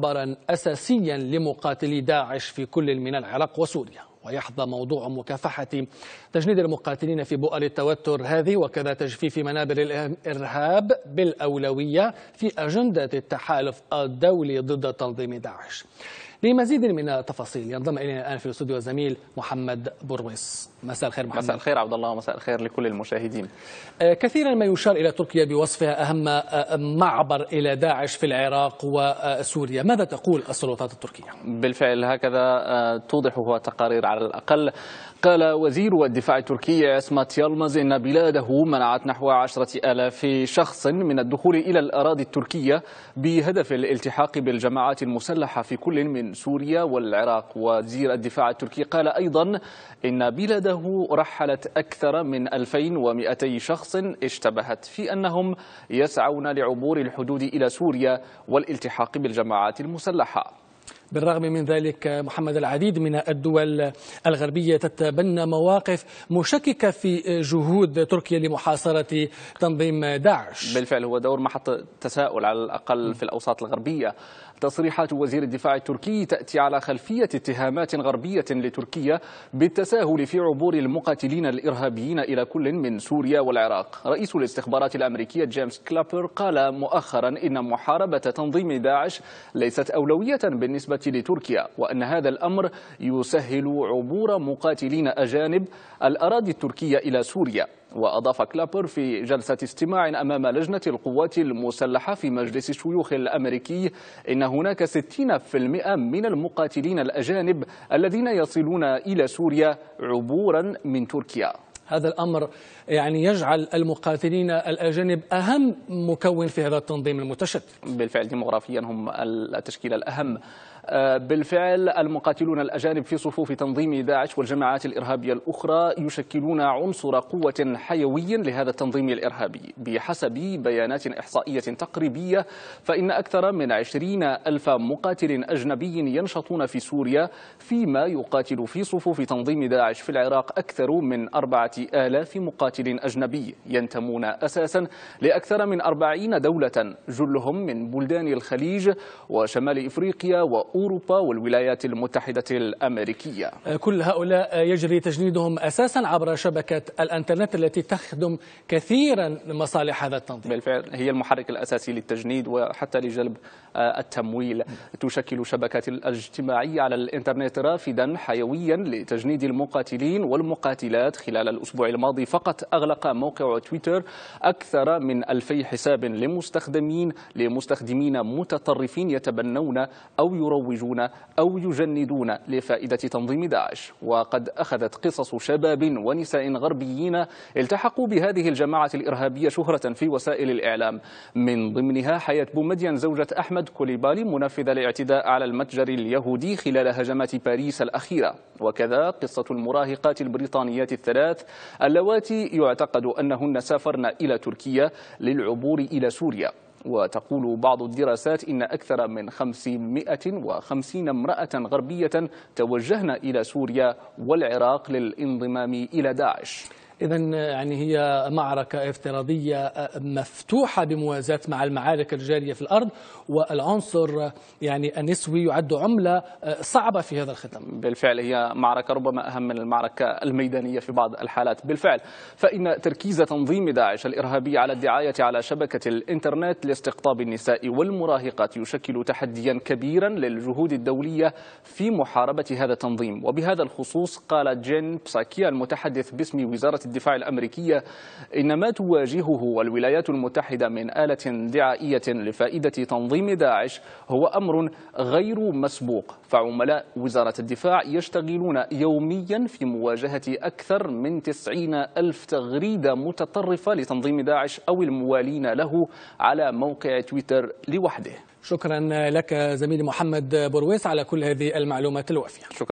محورا أساسيا لمقاتلي داعش في كل من العراق وسوريا ويحظى موضوع مكافحة تجنيد المقاتلين في بؤر التوتر هذه وكذا تجفيف منابر الإرهاب بالأولوية في أجندة التحالف الدولي ضد تنظيم داعش لمزيد من التفاصيل ينضم الينا الان في الاستوديو الزميل محمد برويس مساء الخير محمد مساء الخير عبد الله ومساء الخير لكل المشاهدين آه، كثيرا ما يشار الى تركيا بوصفها اهم آه، معبر الى داعش في العراق وسوريا ماذا تقول السلطات التركيه بالفعل هكذا آه، توضحه تقارير على الاقل قال وزير الدفاع التركي اسمت يلمز ان بلاده منعت نحو عشرة ألاف شخص من الدخول إلى الأراضي التركية بهدف الالتحاق بالجماعات المسلحة في كل من سوريا والعراق وزير الدفاع التركي قال أيضا إن بلاده رحلت أكثر من 2200 شخص اشتبهت في أنهم يسعون لعبور الحدود إلى سوريا والالتحاق بالجماعات المسلحة بالرغم من ذلك محمد العديد من الدول الغربية تتبنى مواقف مشككة في جهود تركيا لمحاصرة تنظيم داعش بالفعل هو دور محط تساؤل على الأقل في الأوساط الغربية تصريحات وزير الدفاع التركي تأتي على خلفية اتهامات غربية لتركيا بالتساهل في عبور المقاتلين الإرهابيين إلى كل من سوريا والعراق رئيس الاستخبارات الأمريكية جيمس كلابر قال مؤخرا إن محاربة تنظيم داعش ليست أولوية بالنسبة لتركيا وأن هذا الأمر يسهل عبور مقاتلين أجانب الأراضي التركية إلى سوريا وأضاف كلابر في جلسة استماع أمام لجنة القوات المسلحة في مجلس الشيوخ الأمريكي إنه هناك 60% من المقاتلين الأجانب الذين يصلون إلى سوريا عبورا من تركيا هذا الأمر يعني يجعل المقاتلين الأجانب أهم مكون في هذا التنظيم المتشدد بالفعل ديموغرافيا هم التشكيل الأهم آه، بالفعل المقاتلون الأجانب في صفوف تنظيم داعش والجماعات الإرهابية الأخرى يشكلون عنصر قوة حيوي لهذا التنظيم الإرهابي بحسب بيانات إحصائية تقريبية فإن أكثر من 20 ألف مقاتل أجنبي ينشطون في سوريا فيما يقاتل في صفوف تنظيم داعش في العراق أكثر من أربعة آلاف مقاتل أجنبي ينتمون أساسا لأكثر من أربعين دولة جلهم من بلدان الخليج وشمال إفريقيا وأوروبا والولايات المتحدة الأمريكية كل هؤلاء يجري تجنيدهم أساسا عبر شبكة الأنترنت التي تخدم كثيرا مصالح هذا التنظيم بالفعل هي المحرك الأساسي للتجنيد وحتى لجلب آه، التمويل تشكل شبكة الاجتماعية على الإنترنت رافدا حيويا لتجنيد المقاتلين والمقاتلات خلال الأسبوع الأسبوع الماضي فقط أغلق موقع تويتر أكثر من ألفي حساب لمستخدمين لمستخدمين متطرفين يتبنون أو يروجون أو يجندون لفائدة تنظيم داعش وقد أخذت قصص شباب ونساء غربيين التحقوا بهذه الجماعة الإرهابية شهرة في وسائل الإعلام من ضمنها حياة بومدين زوجة أحمد كوليبالي منفذ الاعتداء على المتجر اليهودي خلال هجمات باريس الأخيرة وكذا قصة المراهقات البريطانيات الثلاث اللواتي يعتقد أنهن سافرن إلى تركيا للعبور إلى سوريا وتقول بعض الدراسات إن أكثر من 550 امرأة غربية توجهن إلى سوريا والعراق للانضمام إلى داعش إذا يعني هي معركة افتراضية آه، مفتوحة بموازاة مع المعارك الجارية في الأرض والعنصر يعني النسوي يعد عملة آه، صعبة في هذا الختم بالفعل هي معركة ربما أهم من المعركة الميدانية في بعض الحالات بالفعل فإن تركيز تنظيم داعش الإرهابي على الدعاية على شبكة الإنترنت لاستقطاب النساء والمراهقات يشكل تحديا كبيرا للجهود الدولية في محاربة هذا التنظيم وبهذا الخصوص قال جين بساكيا المتحدث باسم وزارة الدفاع الأمريكية إنما تواجهه الولايات المتحدة من آلة دعائية لفائدة تنظيم داعش هو أمر غير مسبوق فعملاء وزارة الدفاع يشتغلون يوميا في مواجهة أكثر من 90 ألف تغريدة متطرفة لتنظيم داعش أو الموالين له على موقع تويتر لوحده شكرا لك زميلي محمد برويس على كل هذه المعلومات الوافية شكرا.